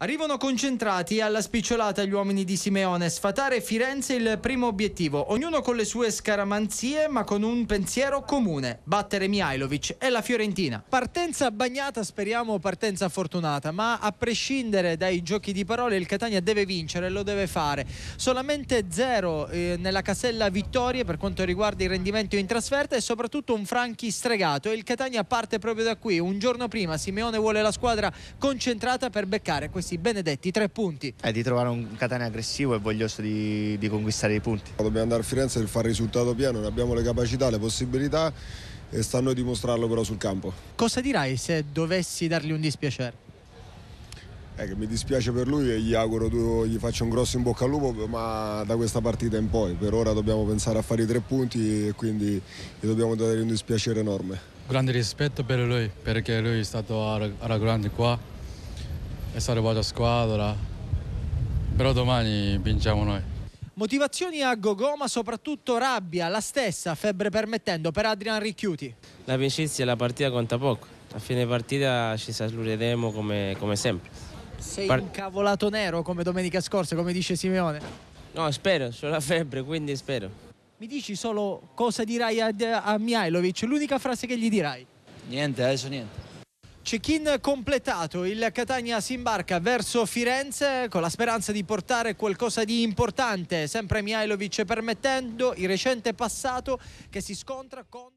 Arrivano concentrati alla spicciolata gli uomini di Simeone, sfatare Firenze il primo obiettivo, ognuno con le sue scaramanzie ma con un pensiero comune, battere Mihailovic e la Fiorentina. Partenza bagnata, speriamo partenza fortunata, ma a prescindere dai giochi di parole il Catania deve vincere, lo deve fare. Solamente zero eh, nella casella vittorie per quanto riguarda il rendimento in trasferta e soprattutto un Franchi stregato e il Catania parte proprio da qui. Un giorno prima Simeone vuole la squadra concentrata per beccare questa questi benedetti tre punti. È eh, di trovare un Catania aggressivo e voglioso di, di conquistare i punti. Dobbiamo andare a Firenze per fare risultato pieno, ne abbiamo le capacità, le possibilità e sta a noi dimostrarlo però sul campo. Cosa dirai se dovessi dargli un dispiacere? Eh, mi dispiace per lui e gli auguro tu, gli faccia un grosso in bocca al lupo, ma da questa partita in poi, per ora dobbiamo pensare a fare i tre punti e quindi gli dobbiamo dare un dispiacere enorme. Grande rispetto per lui, perché lui è stato alla grande qua è salvata squadra, però domani vinciamo noi. Motivazioni a Gogò, ma soprattutto rabbia, la stessa, febbre permettendo, per Adrian Ricchiuti. L'amicizia e la partita conta poco. A fine partita ci saluteremo come, come sempre. Sei Par- un nero come domenica scorsa, come dice Simeone. No, spero, ho la febbre, quindi spero. Mi dici solo cosa dirai a, a Mihailovic, l'unica frase che gli dirai? Niente, adesso niente. Check-in completato, il Catania si imbarca verso Firenze con la speranza di portare qualcosa di importante, sempre Mihailovic permettendo il recente passato che si scontra con...